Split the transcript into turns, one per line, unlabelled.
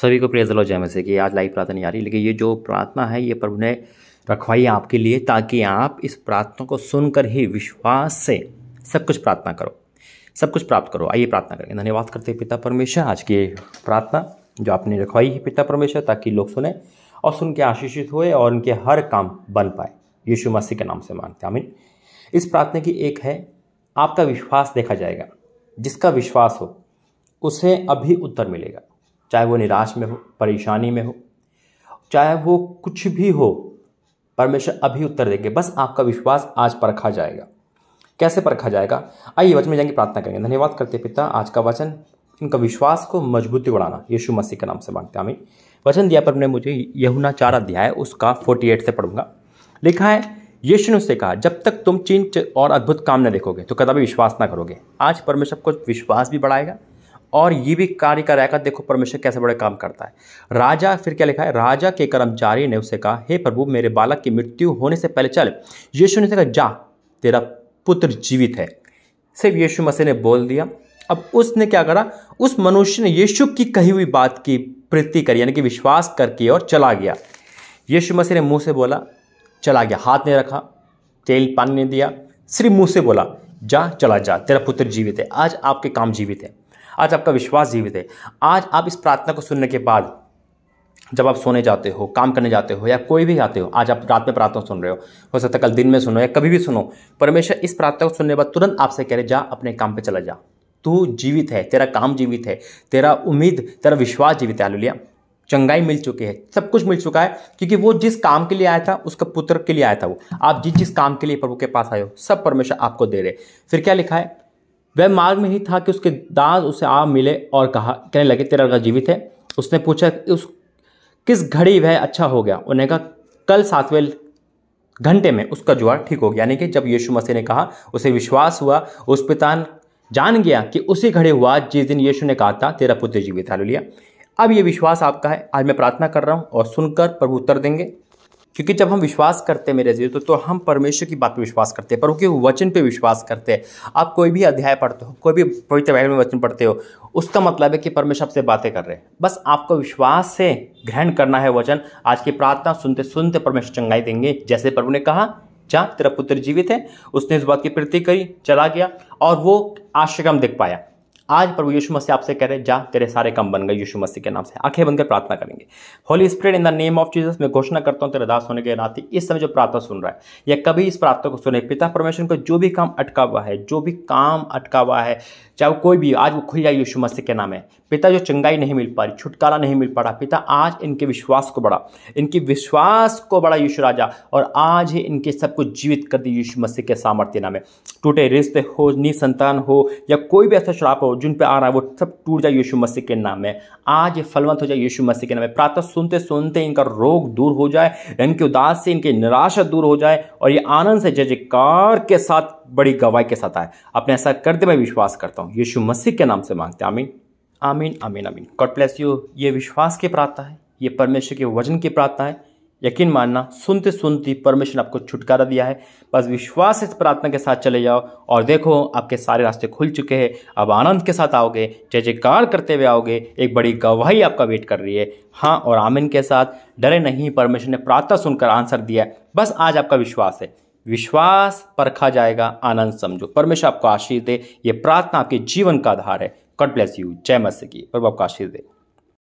सभी को प्रेज लो जय से कि आज लाइव प्रार्थना नहीं आ रही लेकिन ये जो प्रार्थना है ये प्रभु ने रखवाई आपके लिए ताकि आप इस प्रार्थना को सुनकर ही विश्वास से सब कुछ प्रार्थना करो सब कुछ प्राप्त करो आइए प्रार्थना करें धन्यवाद करते पिता परमेश्वर आज की प्रार्थना जो आपने रखवाई है पिता परमेश्वर ताकि लोग सुने और सुन के आशीषित हुए और उनके हर काम बन पाए यीशु मसीह के नाम से मानते आमीन इस प्रार्थना की एक है आपका विश्वास देखा जाएगा जिसका विश्वास हो उसे अभी उत्तर मिलेगा चाहे वो निराश में हो परेशानी में हो चाहे वो कुछ भी हो परमेश्वर अभी उत्तर देंगे बस आपका विश्वास आज परखा जाएगा कैसे परखा जाएगा आइए वचन में जाएंगे प्रार्थना करेंगे धन्यवाद करते पिता आज का वचन इनका विश्वास को मजबूती बढ़ाना यीशु मसीह के नाम से मांगते हैं हमें वचन दिया पर ने मुझे यहुना चार अध्याय उसका फोर्टी एट से पढ़ूंगा लिखा है यीशु ने उससे कहा जब तक तुम चिंत और अद्भुत काम न देखोगे तो कदापि विश्वास ना करोगे आज परमेश्वर को विश्वास भी बढ़ाएगा और ये भी कार्य का रहकर देखो परमेश्वर कैसे बड़े काम करता है राजा फिर क्या लिखा है राजा के कर्मचारी ने उसे कहा हे प्रभु मेरे बालक की मृत्यु होने से पहले चल यीशु ने कहा जा तेरा पुत्र जीवित है सिर्फ यीशु मसीह ने बोल दिया अब उसने क्या करा उस मनुष्य ने यीशु की कही हुई बात की प्रीति करी यानी कि विश्वास करके और चला गया यीशु मसीह ने मुंह से बोला चला गया हाथ नहीं रखा तेल पानी नहीं दिया सिर्फ मुंह से बोला जा चला जा तेरा पुत्र जीवित है आज आपके काम जीवित है आज आपका विश्वास जीवित है आज आप इस प्रार्थना को सुनने के बाद जब आप सोने जाते हो काम करने जाते हो या कोई भी आते हो आज आप रात में प्रार्थना सुन रहे हो हो सकता है कल दिन में सुनो या कभी भी सुनो परमेश्वर इस प्रार्थना को सुनने के बाद तुरंत आपसे कह रहे जा अपने काम पे चला जा तू जीवित है तेरा काम जीवित है तेरा उम्मीद तेरा विश्वास जीवित है आलोलिया चंगाई मिल चुकी है सब कुछ मिल चुका है क्योंकि वो जिस काम के लिए आया था उसका पुत्र के लिए आया था वो आप जिस जिस काम के लिए प्रभु के पास आए हो सब परमेश्वर आपको दे रहे फिर क्या लिखा है वह मार्ग में ही था कि उसके दास उसे आ मिले और कहा कहने लगे तेरा लड़का जीवित है उसने पूछा उस किस घड़ी वह अच्छा हो गया उन्हें कहा कल सातवें घंटे में उसका जुआर ठीक हो गया यानी कि जब यीशु मसीह ने कहा उसे विश्वास हुआ उस पिता जान गया कि उसी घड़ी हुआ जिस दिन यीशु ने कहा था तेरा पुत्र जीवित हाल लिया अब ये विश्वास आपका है आज मैं प्रार्थना कर रहा हूँ और सुनकर प्रभु उत्तर देंगे क्योंकि जब हम विश्वास करते हैं मेरे जीव तो, तो हम परमेश्वर की बात पर विश्वास करते हैं पर के वचन पे विश्वास करते हैं आप कोई भी अध्याय पढ़ते हो कोई भी पवित्र बाइबल में वचन पढ़ते हो उसका मतलब है कि परमेश्वर आपसे बातें कर रहे हैं बस आपको विश्वास से ग्रहण करना है वचन आज की प्रार्थना सुनते सुनते परमेश्वर चंगाई देंगे जैसे प्रभु ने कहा जा तेरा पुत्र जीवित है उसने इस बात की प्रति करी चला गया और वो आश्रम देख पाया आज प्रभु यीशु मसीह आपसे कह रहे जा तेरे सारे काम बन गए यीशु मसीह के नाम से आंखें बंद कर प्रार्थना करेंगे holy spirit in the name of Jesus मैं घोषणा करता हूँ तेरे दास होने के नाते इस समय जो प्रार्थना सुन रहा है या कभी इस प्रार्थना को सुने पिता परमेश्वर को जो भी काम अटका हुआ है जो भी काम अटका हुआ है चाहे कोई भी आज वो खुल जाए यीशु मसीह के नाम है पिता जो चंगाई नहीं मिल पा रही छुटकारा नहीं मिल पा रहा पिता आज इनके विश्वास को बढ़ा इनकी विश्वास को बढ़ा यीशु राजा और आज ही इनके सब कुछ जीवित कर दी यीशु मसीह के सामर्थ्य नाम है टूटे रिश्ते हो नी संतान हो या कोई भी ऐसा श्राप हो जिन पे आ रहा है वो सब टूट जाए यीशु मसीह के नाम में आज ये फलवंत हो जाए यीशु मसीह के नाम में प्रातः सुनते सुनते इनका रोग दूर हो जाए इनकी उदास से इनकी निराशा दूर हो जाए और ये आनंद से जय जयकार के साथ बड़ी गवाही के साथ आए अपने ऐसा करते मैं विश्वास करता हूँ यीशु मसीह के नाम से मांगते आमीन आमीन आमीन आमीन गॉड ब्लेस यू ये विश्वास की प्रार्थना है ये परमेश्वर के वचन की प्रार्थना है यकीन मानना सुनते सुनते परमेश्वर ने आपको छुटकारा दिया है बस विश्वास इस प्रार्थना के साथ चले जाओ और देखो आपके सारे रास्ते खुल चुके हैं अब आनंद के साथ आओगे जय जयकार करते हुए आओगे एक बड़ी गवाही आपका वेट कर रही है हाँ और आमिन के साथ डरे नहीं परमेश्वर ने प्रार्थना सुनकर आंसर दिया है बस आज आपका विश्वास है विश्वास परखा जाएगा आनंद समझो परमेश्वर आपको आशीष दे ये प्रार्थना आपके जीवन का आधार है गॉड ब्लेस यू जय मत की और आपका आशीष दे